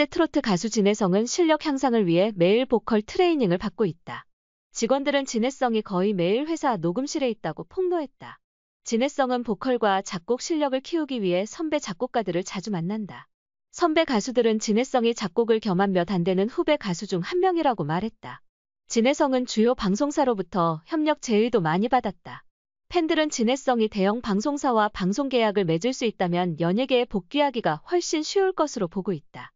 20대 트로트 가수 진혜성은 실력 향상을 위해 매일 보컬 트레이닝을 받고 있다. 직원들은 진혜성이 거의 매일 회사 녹음실에 있다고 폭로했다. 진혜성은 보컬과 작곡 실력을 키우기 위해 선배 작곡가들을 자주 만난다. 선배 가수들은 진혜성이 작곡을 겸한 몇 안 되는 후배 가수 중 한 명이라고 말했다. 진혜성은 주요 방송사로부터 협력 제의도 많이 받았다. 팬들은 진해성이 대형 방송사와 방송 계약을 맺을 수 있다면 연예계에 복귀하기가 훨씬 쉬울 것으로 보고 있다.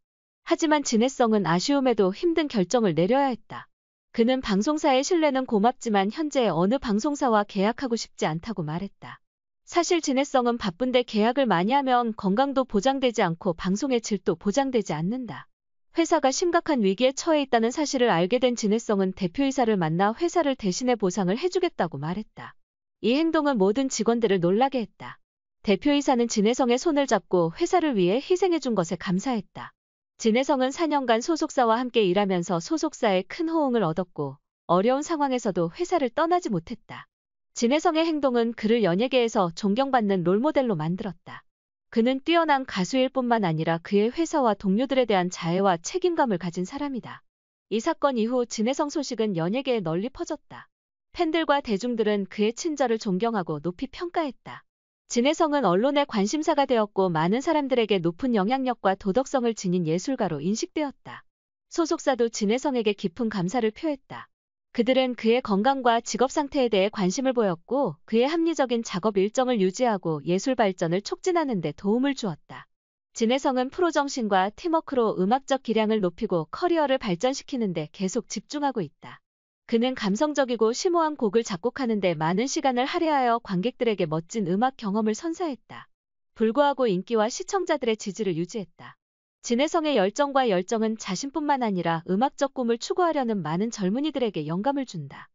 하지만 진해성은 아쉬움에도 힘든 결정을 내려야 했다. 그는 방송사의 신뢰는 고맙지만 현재 어느 방송사와 계약하고 싶지 않다고 말했다. 사실 진해성은 바쁜데 계약을 많이 하면 건강도 보장되지 않고 방송의 질도 보장되지 않는다. 회사가 심각한 위기에 처해 있다는 사실을 알게 된 진해성은 대표이사를 만나 회사를 대신해 보상을 해주겠다고 말했다. 이 행동은 모든 직원들을 놀라게 했다. 대표이사는 진해성의 손을 잡고 회사를 위해 희생해준 것에 감사했다. 진혜성은 4년간 소속사와 함께 일하면서 소속사의 큰 호응을 얻었고 어려운 상황에서도 회사를 떠나지 못했다. 진혜성의 행동은 그를 연예계에서 존경받는 롤모델로 만들었다. 그는 뛰어난 가수일 뿐만 아니라 그의 회사와 동료들에 대한 자해와 책임감을 가진 사람이다. 이 사건 이후 진혜성 소식은 연예계에 널리 퍼졌다. 팬들과 대중들은 그의 친절을 존경하고 높이 평가했다. 진혜성은 언론의 관심사가 되었고 많은 사람들에게 높은 영향력과 도덕성을 지닌 예술가로 인식되었다. 소속사도 진혜성에게 깊은 감사를 표했다. 그들은 그의 건강과 직업 상태에 대해 관심을 보였고 그의 합리적인 작업 일정을 유지하고 예술 발전을 촉진하는 데 도움을 주었다. 진혜성은 프로정신과 팀워크로 음악적 기량을 높이고 커리어를 발전시키는 데 계속 집중하고 있다. 그는 감성적이고 심오한 곡을 작곡하는데 많은 시간을 할애하여 관객들에게 멋진 음악 경험을 선사했다. 불구하고 인기와 시청자들의 지지를 유지했다. 진해성의 열정과 열정은 자신뿐만 아니라 음악적 꿈을 추구하려는 많은 젊은이들에게 영감을 준다.